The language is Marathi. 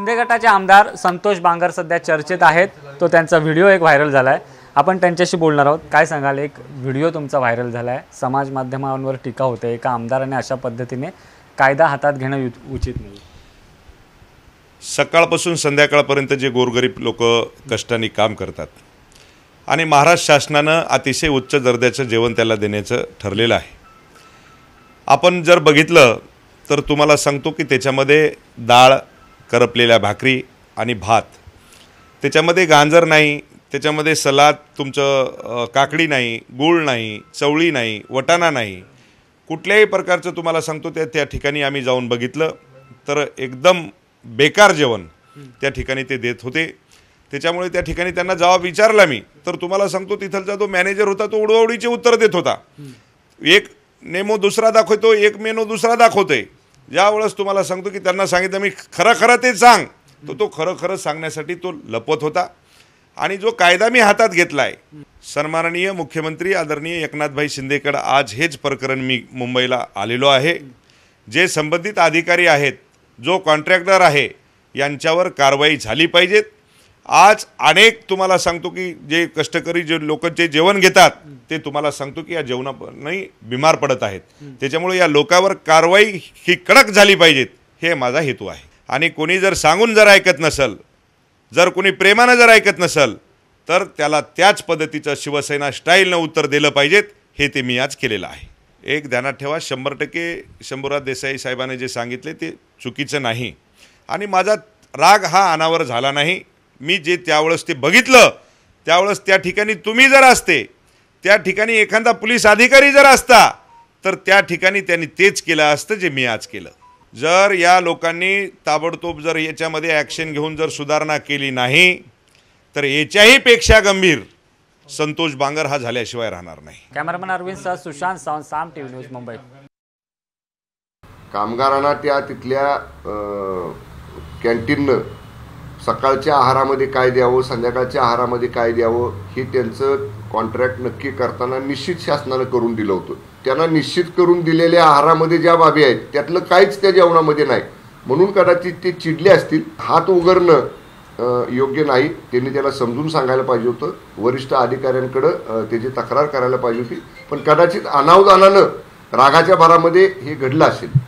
शिंदे गटाचे आमदार संतोष बांगर सध्या चर्चेत आहेत तो त्यांचा व्हिडिओ एक व्हायरल झाला आहे आपण त्यांच्याशी बोलणार आहोत काय सांगाल एक व्हिडिओ तुमचा व्हायरल झाला आहे समाज माध्यमांवर टीका होते एका आमदाराने अशा पद्धतीने कायदा हातात घेणं उचित नाही सकाळपासून संध्याकाळपर्यंत जे गोरगरीब लोक कष्टाने काम करतात आणि महाराष्ट्र शासनानं अतिशय उच्च दर्जाचं जेवण त्याला देण्याचं ठरलेलं आहे आपण जर बघितलं तर तुम्हाला सांगतो की त्याच्यामध्ये डाळ करपलेल्या भाकरी आणि भात त्याच्यामध्ये गाजर नाही त्याच्यामध्ये सलाद तुमचं काकडी नाही गूळ नाही चवळी नाही वटाणा नाही कुठल्याही प्रकारचं तुम्हाला सांगतो त्या त्या ठिकाणी आम्ही जाऊन बघितलं तर एकदम बेकार जेवण त्या ठिकाणी ते देत होते त्याच्यामुळे त्या ठिकाणी त्यांना जवाब विचारला मी तर तुम्हाला सांगतो तिथलचा जो मॅनेजर होता तो उडवडीचे उत्तर देत होता एक नेमो दुसरा दाखवतो एक मेनो दुसरा दाखवतोय ज्यावेळेस तुम्हाला सांगतो की त्यांना सांगितलं मी खरं खरं ते सांग तर तो खरं खरं सांगण्यासाठी तो लपत होता आणि जो कायदा मी हातात घेतला आहे सन्माननीय मुख्यमंत्री आदरणीय एकनाथभाई शिंदेकडं आज हेच प्रकरण मी मुंबईला आलेलो आहे जे संबंधित अधिकारी आहेत जो कॉन्ट्रॅक्टर आहे यांच्यावर कारवाई झाली पाहिजेत आज अनेक तुम्हाला सांगतो की जे कष्टकरी जे लोक जे जेवण घेतात ते तुम्हाला सांगतो की या नाही बिमार पडत आहेत त्याच्यामुळे या लोकावर कारवाई ही कडक झाली पाहिजेत हे माझा हेतू आहे आणि कोणी जर सांगून जर ऐकत नसल जर कोणी प्रेमानं जर ऐकत नसल तर त्याला त्याच पद्धतीचं शिवसेना स्टाईलनं उत्तर दिलं पाहिजेत हे ते मी आज केलेलं आहे एक ध्यानात ठेवा शंभर टक्के शंभूराज देसाई साहेबाने जे सांगितले ते चुकीचं नाही आणि माझा राग हा अनावर झाला नाही मी जे त्यावेळेस ते बघितलं त्यावेळेस त्या ठिकाणी तुम्ही जर असते त्या ठिकाणी एखादा पोलीस अधिकारी जर असता तर त्या ठिकाणी त्यांनी तेच केलं असतं जे मी आज केलं जर या लोकांनी ताबडतोब जर याच्यामध्ये ॲक्शन घेऊन जर सुधारणा केली नाही तर याच्याही पेक्षा गंभीर संतोष बांगर हा झाल्याशिवाय राहणार नाही कॅमेरामॅन अरविंद सह सुशांत सावंत साम टीव्ही न्यूज मुंबई कामगारांना त्या तिथल्या कॅन्टीननं सकाळच्या आहारामध्ये काय द्यावं संध्याकाळच्या आहारामध्ये काय द्यावं हे त्यांचं कॉन्ट्रॅक्ट नक्की करताना निश्चित शासनानं करून दिलं होतं त्यांना निश्चित करून दिलेल्या आहारामध्ये ज्या बाबी आहेत त्यातलं काहीच त्या जेवणामध्ये नाही म्हणून कदाचित ते चिडले असतील हात उघडणं योग्य नाही त्यांनी त्याला समजून सांगायला पाहिजे होतं वरिष्ठ अधिकाऱ्यांकडं त्याची तक्रार करायला पाहिजे होती पण कदाचित अनावधानानं रागाच्या भारामध्ये हे घडलं असेल